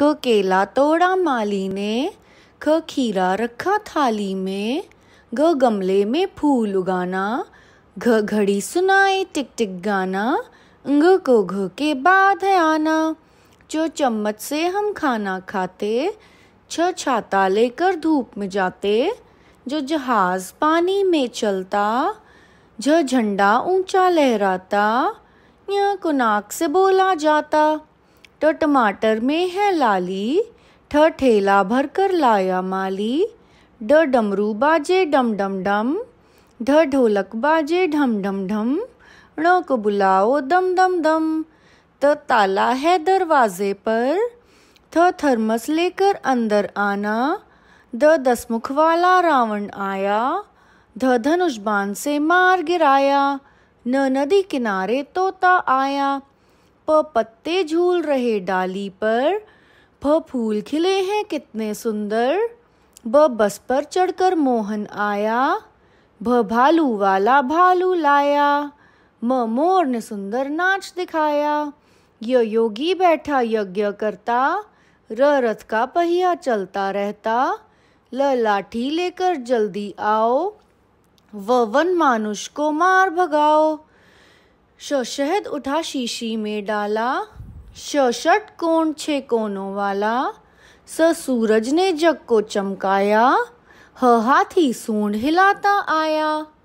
क केला तोड़ा माली ने ख खीरा रखा थाली में ग गमले में फूल उगाना घ घड़ी सुनाए टिक टिक गाना ग को घ के बाद है आना जो चम्मच से हम खाना खाते छ छाता लेकर धूप में जाते जो जहाज पानी में चलता झ झंडा ऊंचा लहराता या कुनाक से बोला जाता तो टमाटर में है लाली ठ ठेला भर कर लाया माली ड डमरू बाजे डम डम डम ढ ढोलक बाजे ढम ढम ढम ण को बुलाओ दम दम दम त ताला है दरवाजे पर थ थर्मस लेकर अंदर आना द दसमुख वाला रावण आया ध धनुष बाण से मार गिराया न नदी किनारे तोता आया प पत्ते झूल रहे डाली पर फ फूल खिले हैं कितने सुंदर ब बस पर चढ़कर मोहन आया भ भालू वाला भालू लाया म मोर ने सुंदर नाच दिखाया य योगी बैठा यज्ञ करता र रथ का पहिया चलता रहता ल लाठी लेकर जल्दी आओ व वन मानुष को मार भगाओ श शहद उठा शीशी में डाला श शट कोण छः कोनों वाला स सूरज ने जग को चमकाया ह हाथी सूंड हिलाता आया